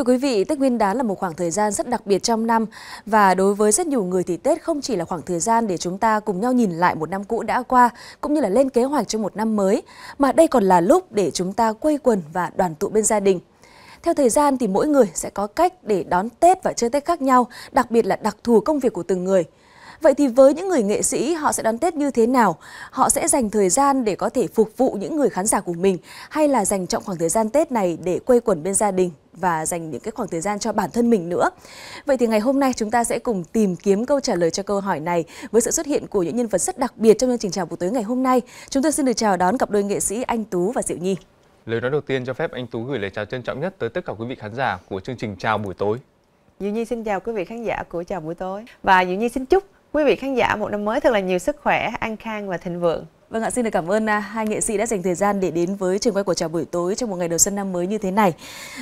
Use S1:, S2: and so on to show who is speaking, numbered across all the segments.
S1: Thưa quý vị, Tết Nguyên đán là một khoảng thời gian rất đặc biệt trong năm và đối với rất nhiều người thì Tết không chỉ là khoảng thời gian để chúng ta cùng nhau nhìn lại một năm cũ đã qua cũng như là lên kế hoạch cho một năm mới mà đây còn là lúc để chúng ta quây quần và đoàn tụ bên gia đình. Theo thời gian thì mỗi người sẽ có cách để đón Tết và chơi Tết khác nhau, đặc biệt là đặc thù công việc của từng người. Vậy thì với những người nghệ sĩ họ sẽ đón Tết như thế nào? Họ sẽ dành thời gian để có thể phục vụ những người khán giả của mình hay là dành trọng khoảng thời gian Tết này để quây quần bên gia đình và dành những cái khoảng thời gian cho bản thân mình nữa. Vậy thì ngày hôm nay chúng ta sẽ cùng tìm kiếm câu trả lời cho câu hỏi này với sự xuất hiện của những nhân vật rất đặc biệt trong chương trình chào buổi tối ngày hôm nay. Chúng tôi xin được chào đón cặp đôi nghệ sĩ Anh Tú và Diệu Nhi.
S2: Lời nói đầu tiên cho phép anh Tú gửi lời chào trân trọng nhất tới tất cả quý vị khán giả của chương trình chào buổi tối.
S3: Diệu Nhi xin chào quý vị khán giả của chào buổi tối và Diệu Nhi xin
S1: chúc quý vị khán giả một năm mới thật là nhiều sức khỏe, an khang và thịnh vượng. Vâng ạ, xin được cảm ơn à, hai nghệ sĩ đã dành thời gian để đến với trường quay của chào buổi tối trong một ngày đầu xuân năm mới như thế này.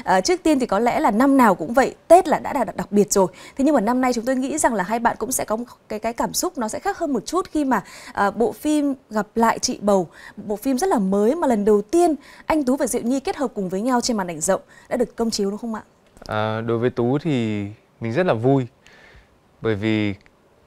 S1: À, trước tiên thì có lẽ là năm nào cũng vậy, Tết là đã là đặc biệt rồi. Thế nhưng mà năm nay chúng tôi nghĩ rằng là hai bạn cũng sẽ có một cái cái cảm xúc nó sẽ khác hơn một chút khi mà à, bộ phim gặp lại chị bầu, bộ phim rất là mới mà lần đầu tiên anh Tú và Diệu Nhi kết hợp cùng với nhau trên màn ảnh rộng đã được công chiếu đúng không ạ?
S2: À, đối với Tú thì mình rất là vui bởi vì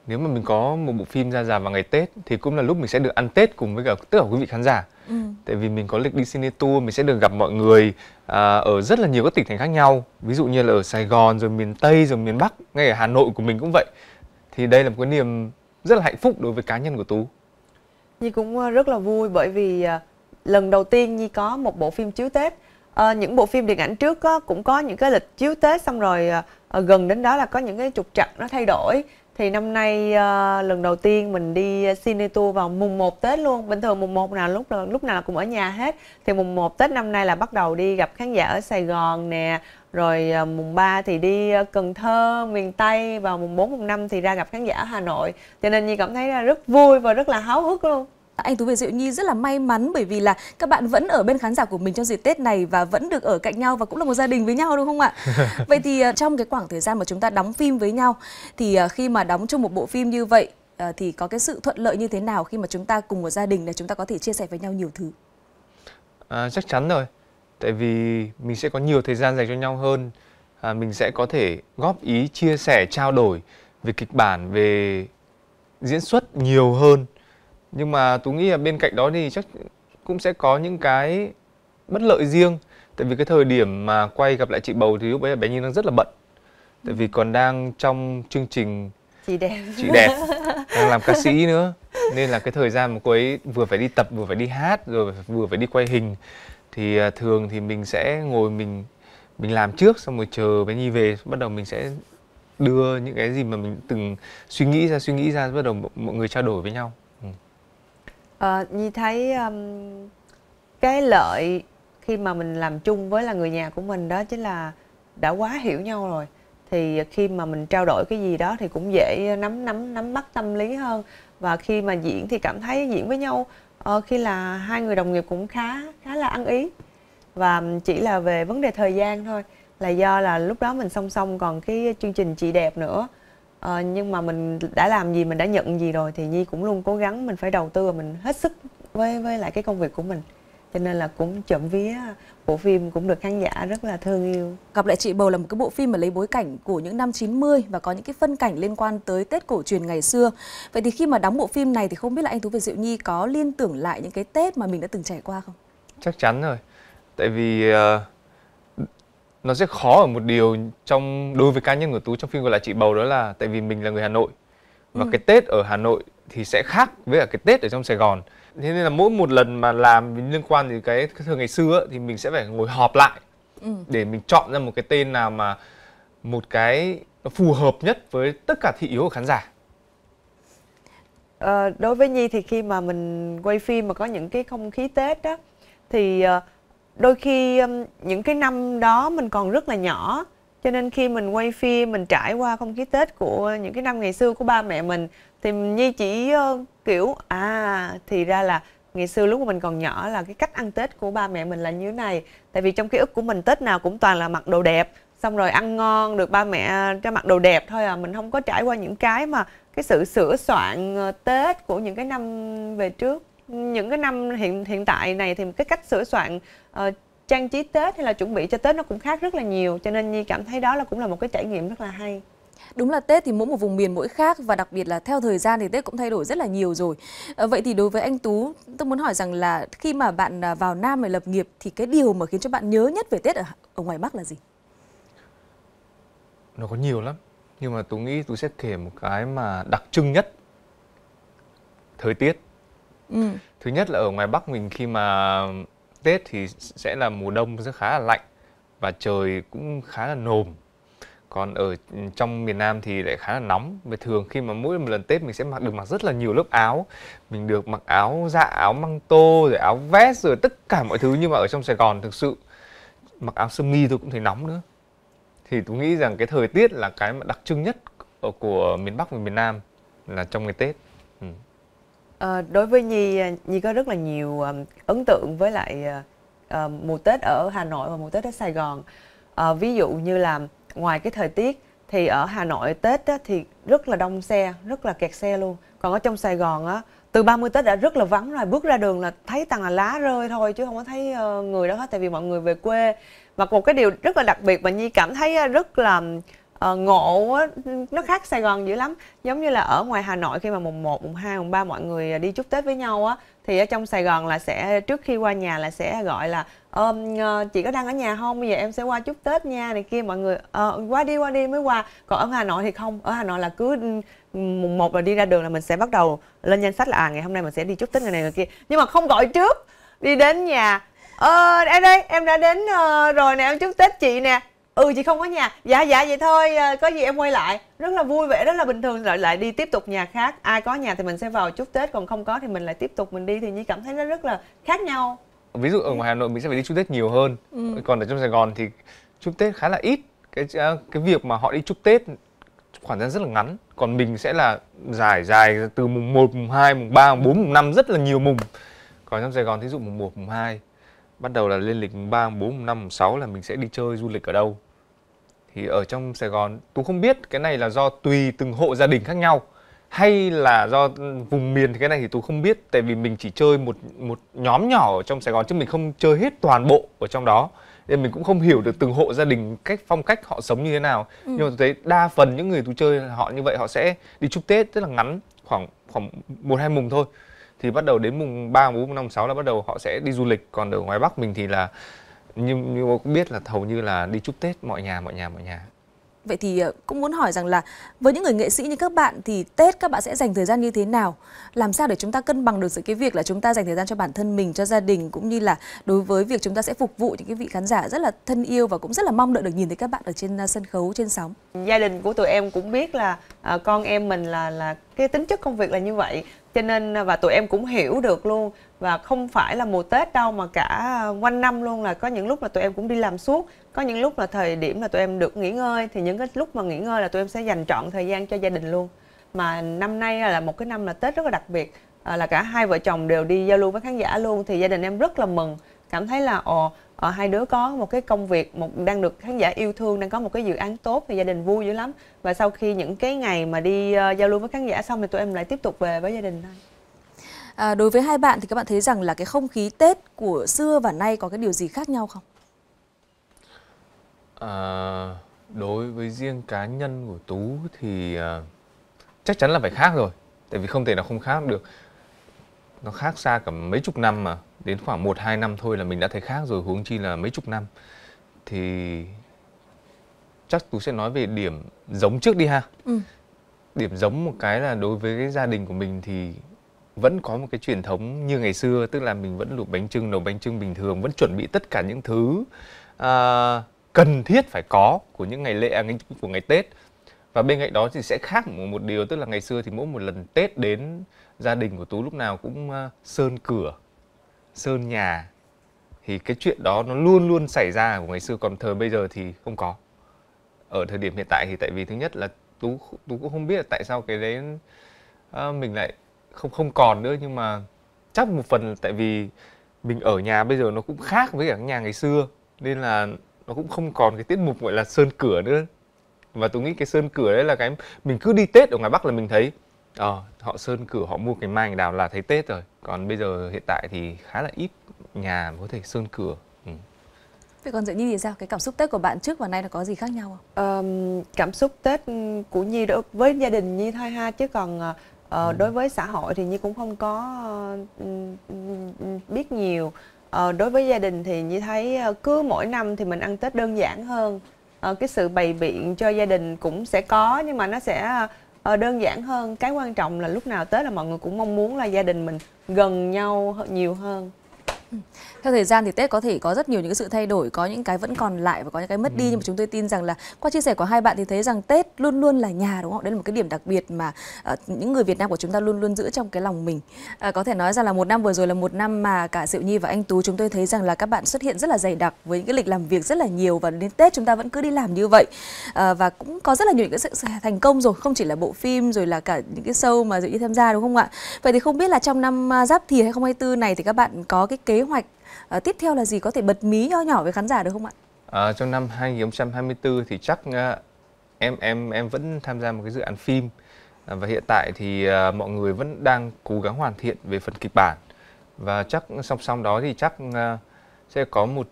S2: nếu mà mình có một bộ phim ra rạp vào ngày Tết thì cũng là lúc mình sẽ được ăn Tết cùng với cả tất cả quý vị khán giả. Ừ. Tại vì mình có lịch đi cine tour, mình sẽ được gặp mọi người à, ở rất là nhiều các tỉnh thành khác nhau. Ví dụ như là ở Sài Gòn, rồi miền Tây, rồi miền Bắc, ngay ở Hà Nội của mình cũng vậy. Thì đây là một cái niềm rất là hạnh phúc đối với cá nhân của Tú.
S3: Nhi cũng à, rất là vui bởi vì à, lần đầu tiên Nhi có một bộ phim chiếu Tết. À, những bộ phim điện ảnh trước á, cũng có những cái lịch chiếu Tết xong rồi à, à gần đến đó là có những cái trục trặc nó thay đổi thì năm nay uh, lần đầu tiên mình đi ờ, cine tour vào mùng 1 Tết luôn bình thường mùng 1 nào lúc nào lúc nào cũng ở nhà hết thì mùng 1 Tết năm nay là bắt đầu đi gặp khán giả ở Sài Gòn nè rồi uh, mùng 3 thì đi uh, Cần Thơ miền Tây và mùng 4 mùng 5 thì ra gặp khán giả Hà
S1: Nội cho nên Nhi cảm thấy rất vui và rất là háo hức luôn anh Tú và Diệu Nhi rất là may mắn bởi vì là các bạn vẫn ở bên khán giả của mình trong dịp Tết này và vẫn được ở cạnh nhau và cũng là một gia đình với nhau đúng không ạ? Vậy thì ờ, trong cái khoảng thời gian mà chúng ta đóng phim với nhau thì ờ, khi mà đóng chung một bộ phim như vậy ờ, thì có cái sự thuận lợi như thế nào khi mà chúng ta cùng một gia đình là chúng ta có thể chia sẻ với nhau nhiều thứ?
S2: À, chắc chắn rồi. Tại vì mình sẽ có nhiều thời gian dành cho nhau hơn. À, mình sẽ có thể góp ý, chia sẻ, trao đổi về kịch bản, về diễn xuất nhiều hơn nhưng mà tú nghĩ là bên cạnh đó thì chắc cũng sẽ có những cái bất lợi riêng tại vì cái thời điểm mà quay gặp lại chị bầu thì lúc ấy là bé nhi đang rất là bận tại vì còn đang trong chương trình
S3: chị đẹp chị đẹp đang làm ca sĩ
S2: nữa nên là cái thời gian mà cô ấy vừa phải đi tập vừa phải đi hát rồi vừa phải đi quay hình thì à, thường thì mình sẽ ngồi mình mình làm trước xong rồi chờ bé nhi về bắt đầu mình sẽ đưa những cái gì mà mình từng suy nghĩ ra suy nghĩ ra bắt đầu mọi người trao đổi với nhau
S3: à, Nhi thấy um, cái lợi khi mà mình làm chung với là người nhà của mình đó chính là đã quá hiểu nhau rồi thì khi mà mình trao đổi cái gì đó thì cũng dễ nắm nắm nắm bắt tâm lý hơn và khi mà diễn thì cảm thấy diễn với nhau uh, khi là hai người đồng nghiệp cũng khá khá là ăn ý và chỉ là về vấn đề thời gian thôi là do là lúc đó mình song song còn cái chương trình chị đẹp nữa ờ, nhưng mà mình đã làm gì mình đã nhận gì rồi thì nhi cũng luôn cố gắng mình phải đầu tư và mình hết sức với với lại cái công việc của
S1: mình cho nên là cũng chậm vía bộ phim cũng được khán giả rất là thương yêu. Gặp lại chị Bầu là một cái bộ phim mà lấy bối cảnh của những năm 90 và có những cái phân cảnh liên quan tới Tết cổ truyền ngày xưa. Vậy thì khi mà đóng bộ phim này thì không biết là anh Tú Việt Diệu Nhi có liên tưởng lại những cái Tết mà mình đã từng trải qua không?
S2: Chắc chắn rồi. Tại vì uh, nó sẽ khó ở một điều trong đối với cá nhân của tú trong phim gọi là chị bầu đó là tại vì mình là người hà nội và ừ. cái tết ở hà nội thì sẽ khác với cả cái tết ở trong sài gòn thế nên là mỗi một lần mà làm liên quan đến cái, thường ngày xưa thì mình sẽ phải ngồi họp lại ừ. để mình chọn ra một cái tên nào mà một cái phù hợp nhất với tất cả thị yếu của khán giả
S3: ờ, đối với nhi thì khi mà mình quay phim mà có những cái không khí tết đó thì ờ, đôi khi những cái năm đó mình còn rất là nhỏ cho nên khi mình quay phim mình trải qua không khí tết của những cái năm ngày xưa của ba mẹ mình thì nhi chỉ kiểu à thì ra là ngày xưa lúc mà mình còn nhỏ là cái cách ăn tết của ba mẹ mình là như thế này tại vì trong ký ức của mình tết nào cũng toàn là mặc đồ đẹp xong rồi ăn ngon được ba mẹ cho mặc đồ đẹp thôi à mình không có trải qua những cái mà cái sự sửa soạn ờ, tết của những cái năm về trước những cái năm hiện hiện tại này thì cái cách sửa soạn uh, trang trí Tết hay là chuẩn bị cho Tết nó cũng khác rất là nhiều cho nên
S1: Nhi cảm thấy đó là cũng là một cái trải nghiệm rất là hay. Đúng là Tết thì mỗi một vùng miền mỗi khác và đặc biệt là theo thời gian thì Tết cũng thay đổi rất là nhiều rồi. À, vậy thì đối với anh Tú, tôi muốn hỏi rằng là khi mà bạn à, vào Nam để lập nghiệp thì cái điều mà khiến cho bạn nhớ nhất về Tết ở ở ngoài Bắc là gì?
S2: Nó có nhiều lắm, nhưng mà Tú nghĩ Tú sẽ kể một cái mà đặc trưng nhất. Thời tiết. Ừ. Thứ nhất là ở ngoài Bắc mình khi mà Tết thì sẽ là mùa đông rất khá là lạnh và trời cũng khá là nồm. Còn ở trong miền Nam thì lại khá là nóng. Và thường khi mà mỗi một lần Tết mình sẽ mặc được mặc rất là nhiều lớp áo. Mình được mặc áo dạ, áo măng tô, rồi áo vest, rồi tất cả mọi thứ. Nhưng mà ở trong Sài Gòn thực sự mặc áo sơ mi tôi cũng thấy nóng nữa. Thì tôi nghĩ rằng cái thời tiết là cái mà đặc trưng nhất của miền Bắc và miền Nam là trong ngày Tết. Ừ.
S3: À, đối với Nhi, ờ, Nhi có rất là nhiều um, ấn tượng với lại uh, mùa Tết ở Hà Nội và mùa Tết ở Sài Gòn. Uh, ví dụ như là ngoài cái thời tiết thì ở Hà Nội Tết á, thì rất là đông xe, rất là kẹt xe luôn. Còn ở trong Sài Gòn á, từ 30 Tết đã rất là vắng rồi, bước ra đường là thấy toàn là lá rơi thôi chứ không có thấy uh, người đó hết tại vì mọi người về quê. Và một cái điều rất là đặc biệt mà Nhi cảm thấy rất là uh, ngộ á, nó khác Sài Gòn dữ lắm giống như là ở ngoài Hà Nội khi mà mùng 1, mùng 2, mùng 3 mọi người ờ, đi chúc Tết với nhau á thì ở trong Sài Gòn là sẽ trước khi qua nhà là sẽ gọi là ôm ờ, chị có đang ở nhà không bây giờ em sẽ qua chúc Tết nha này kia mọi người ờ, qua đi qua đi mới qua còn ở Hà Nội thì không ở Hà Nội là cứ mùng một là đi ra đường là mình sẽ bắt đầu lên danh sách là à ngày hôm nay mình sẽ đi chúc Tết ngày này ngày kia nhưng mà không gọi trước đi đến nhà ờ em đây em đã đến rồi nè em chúc Tết chị nè ừ chị không có nhà dạ dạ vậy thôi ờ, có gì em quay lại rất là vui vẻ rất là bình thường lại lại đi tiếp tục nhà khác ai có nhà thì mình sẽ vào chúc tết còn không có thì mình lại tiếp tục mình đi thì nhi cảm thấy nó rất là khác nhau
S2: ví dụ ở ngoài hà nội mình sẽ phải đi chúc tết nhiều hơn ừ. còn ở trong sài gòn thì chúc tết khá là ít cái à, cái việc mà họ đi chúc tết khoảng thời gian rất là ngắn còn mình sẽ là dài dài từ mùng 1, mùng 2, mùng 3, mùng 4, mùng 5 rất là nhiều mùng còn trong Sài Gòn thí dụ mùng 1, mùng 2 bắt đầu là lên lịch mùng 3, mùng 4, 5, 6 là mình sẽ đi chơi du lịch ở đâu. Thì ở trong Sài Gòn, Tú không biết cái này là do tùy từng hộ gia đình khác nhau hay là do vùng miền thì cái này thì Tú không biết tại vì mình chỉ chơi một một nhóm nhỏ ở trong Sài Gòn chứ mình không chơi hết toàn bộ ở trong đó. Nên mình cũng không hiểu được từng hộ gia đình cách phong cách họ sống như thế nào. Ừ. Nhưng mà tôi thấy đa phần những người tôi chơi họ như vậy họ sẽ đi chúc Tết rất là ngắn khoảng khoảng một hai mùng thôi thì bắt đầu đến mùng ba mùng bốn năm sáu là bắt đầu họ sẽ đi du lịch còn ở ngoài bắc mình thì là nhưng như cô cũng biết là hầu như là đi chúc tết mọi nhà mọi nhà mọi nhà
S1: Vậy thì ờ, cũng muốn hỏi rằng là với những người nghệ sĩ như các bạn thì Tết các bạn sẽ dành thời gian như thế nào? Làm sao để chúng ta cân bằng được giữa cái việc là chúng ta dành thời gian cho bản thân mình, cho gia đình cũng như là đối với việc chúng ta sẽ phục vụ những cái vị khán giả rất là thân yêu và cũng rất là mong đợi được nhìn thấy các bạn ở trên ờ, sân khấu, trên sóng.
S3: Gia đình của tụi em cũng biết là à, con em mình là là cái tính chất công việc là như vậy cho nên và tụi em cũng hiểu được luôn và không phải là mùa Tết đâu mà cả quanh năm luôn là có những lúc là tụi em cũng đi làm suốt có những lúc là thời điểm là tụi em được nghỉ ngơi thì những cái lúc mà nghỉ ngơi là tụi em sẽ dành trọn thời gian cho gia đình luôn mà năm nay là một cái năm là Tết rất là đặc biệt à, là cả hai vợ chồng đều đi giao lưu với khán giả luôn thì gia đình em rất là mừng cảm thấy là ồ à, hai đứa có một cái công việc một đang được khán giả yêu thương đang có một cái dự án tốt thì gia đình vui dữ lắm và sau khi những cái ngày mà đi uh, giao lưu với khán giả xong
S1: thì tụi em lại tiếp tục về với gia đình thôi À, đối với hai bạn thì các bạn thấy rằng là cái không khí Tết của xưa và nay có cái điều gì khác nhau không?
S2: À, đối với riêng cá nhân của Tú thì à, chắc chắn là phải khác rồi. Tại vì không thể nào không khác được. Nó khác xa cả mấy chục năm mà. Đến khoảng 1-2 năm thôi là mình đã thấy khác rồi. Huống chi là mấy chục năm. Thì chắc Tú sẽ nói về điểm giống trước đi ha. Ừ. Điểm giống một cái là đối với cái gia đình của mình thì vẫn có một cái truyền thống như ngày xưa tức là mình vẫn luộc bánh trưng nấu bánh trưng bình thường vẫn chuẩn bị tất cả những thứ à, cần thiết phải có của những ngày lễ à, của ngày Tết và bên cạnh đó thì sẽ khác một, một điều tức là ngày xưa thì mỗi một lần Tết đến gia đình của tú lúc nào cũng uh, sơn cửa sơn nhà thì cái chuyện đó nó luôn luôn xảy ra của ngày xưa còn thời bây giờ thì không có ở thời điểm hiện tại thì tại vì thứ nhất là tú tú cũng không biết là tại sao cái đấy uh, mình lại không không còn nữa nhưng mà chắc một phần là tại vì mình ở nhà bây giờ nó cũng khác với cả nhà ngày xưa nên là nó cũng không còn cái tiết mục gọi là sơn cửa nữa và tôi nghĩ cái sơn cửa đấy là cái mình cứ đi tết ở ngoài bắc là mình thấy ờ à, họ sơn cửa họ mua cái mai đào là thấy tết rồi còn bây giờ hiện tại thì khá là ít nhà có thể sơn cửa ừ.
S1: Vậy còn Diệu Nhi thì sao? Cái cảm xúc Tết của bạn trước và nay là có gì khác nhau không? Um, cảm xúc Tết của Nhi đối với gia đình Nhi thôi ha chứ còn ờ,
S3: Ờ, dạ. đối với xã hội thì như cũng không có uh, biết nhiều. Ờ, đối với gia đình thì như thấy ờ, cứ mỗi năm thì mình ăn Tết đơn giản hơn. Ờ, cái sự bày biện cho gia đình cũng sẽ có nhưng mà nó sẽ uh, đơn giản hơn. Cái quan trọng là lúc nào Tết là mọi người cũng mong muốn là gia đình mình gần nhau nhiều hơn.
S1: Ừ. Theo thời gian thì Tết có thể có rất nhiều những sự thay đổi, có những cái vẫn còn lại và có những cái mất đi nhưng mà ừ. chúng tôi tin rằng là qua chia sẻ của hai bạn thì thấy rằng Tết luôn luôn là nhà đúng không? Đây là một cái điểm đặc biệt mà uh, những người Việt Nam của chúng ta luôn luôn giữ trong cái lòng mình. Uh, có thể nói rằng là một năm vừa rồi là một năm mà cả Diệu Nhi và anh Tú chúng tôi thấy rằng là các bạn xuất hiện rất là dày đặc với những cái lịch làm việc rất là nhiều và đến Tết chúng ta vẫn cứ đi làm như vậy. Uh, và cũng có rất là nhiều những cái sự thành công rồi, không chỉ là bộ phim rồi là cả những cái show mà Diệu Nhi tham gia đúng không ạ? Vậy thì không biết là trong năm à, Giáp Thìn 2024 này thì các bạn có cái kế kế hoạch à, tiếp theo là gì có thể bật mí nho nhỏ với khán giả được không ạ?
S2: À, trong năm 2024 thì chắc ờ, em em em vẫn tham gia một cái dự án phim à, và hiện tại thì à, mọi người vẫn đang cố gắng hoàn thiện về phần kịch bản và chắc song song đó thì chắc à, sẽ có một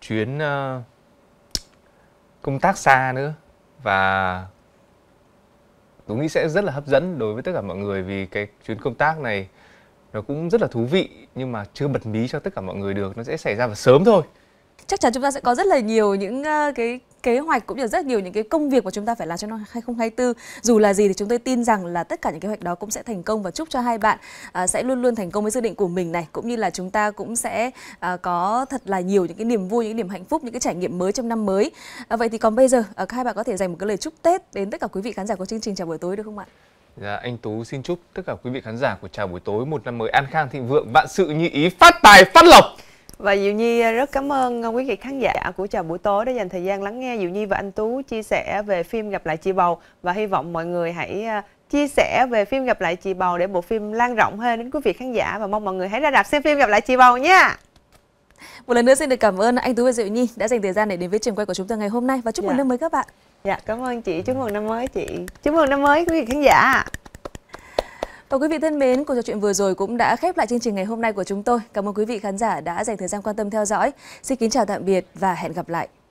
S2: chuyến à, công tác xa nữa và tôi nghĩ sẽ rất là hấp dẫn đối với tất cả mọi người vì cái chuyến công tác này nó cũng rất là thú vị nhưng mà chưa bật mí cho tất cả mọi người được nó sẽ xảy ra vào sớm thôi
S1: chắc chắn chúng ta sẽ có rất là nhiều những ờ, cái kế hoạch cũng như rất nhiều những cái công việc mà chúng ta phải làm cho năm 2024. Dù là gì thì chúng tôi tin rằng là tất cả những kế hoạch đó cũng sẽ thành công và chúc cho hai bạn ờ, sẽ luôn luôn thành công với dự định của mình này cũng như là chúng ta cũng sẽ ờ, có thật là nhiều những cái niềm vui, những niềm hạnh phúc, những cái trải nghiệm mới trong năm mới. vậy thì còn bây giờ các hai bạn có thể dành một cái lời chúc Tết đến tất cả quý vị khán giả của chương trình chào buổi tối được không ạ?
S2: Dạ, anh Tú xin chúc tất cả quý vị khán giả của Chào Buổi Tối một năm mới an khang thịnh vượng, vạn sự như ý, phát tài, phát lộc.
S3: Và Diệu Nhi à, rất cảm ơn à, quý vị khán giả của Chào Buổi Tối đã dành thời gian lắng nghe Diệu Nhi và anh Tú chia sẻ về phim Gặp lại chị Bầu và hy vọng mọi người hãy à, chia sẻ về phim Gặp
S1: lại chị Bầu để bộ phim lan rộng hơn đến quý vị khán giả và mong mọi người hãy ra rạp xem phim Gặp lại chị Bầu nha. Một lần nữa xin được cảm ơn anh Tú và Diệu Nhi đã dành thời gian để đến với trường quay của chúng ta ngày hôm nay và chúc yeah. Dạ. mừng năm mới các bạn.
S3: Dạ cảm ơn chị, chúc mừng năm mới chị
S1: Chúc mừng năm mới quý vị khán giả Và quý vị thân mến, cuộc trò chuyện vừa rồi cũng đã khép lại chương trình ngày hôm nay của chúng tôi Cảm ơn quý vị khán giả đã dành thời gian quan tâm theo dõi Xin kính chào tạm biệt và hẹn gặp lại